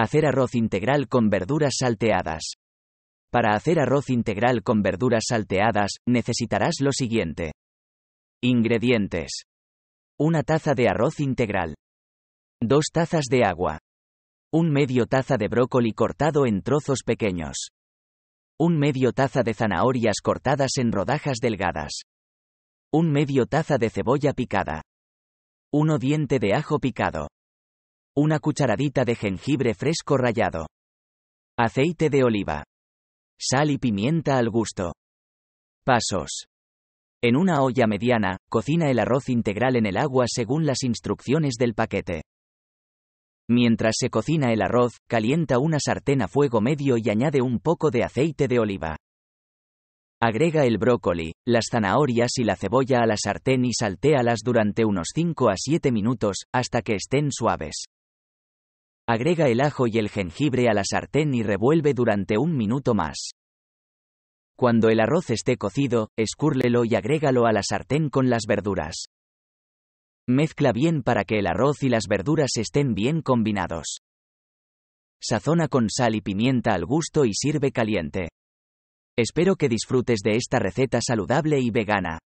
Hacer arroz integral con verduras salteadas. Para hacer arroz integral con verduras salteadas, necesitarás lo siguiente. Ingredientes. Una taza de arroz integral. Dos tazas de agua. Un medio taza de brócoli cortado en trozos pequeños. Un medio taza de zanahorias cortadas en rodajas delgadas. Un medio taza de cebolla picada. Uno diente de ajo picado una cucharadita de jengibre fresco rallado, aceite de oliva, sal y pimienta al gusto. Pasos. En una olla mediana, cocina el arroz integral en el agua según las instrucciones del paquete. Mientras se cocina el arroz, calienta una sartén a fuego medio y añade un poco de aceite de oliva. Agrega el brócoli, las zanahorias y la cebolla a la sartén y saltealas durante unos 5 a 7 minutos, hasta que estén suaves. Agrega el ajo y el jengibre a la sartén y revuelve durante un minuto más. Cuando el arroz esté cocido, escúrlelo y agrégalo a la sartén con las verduras. Mezcla bien para que el arroz y las verduras estén bien combinados. Sazona con sal y pimienta al gusto y sirve caliente. Espero que disfrutes de esta receta saludable y vegana.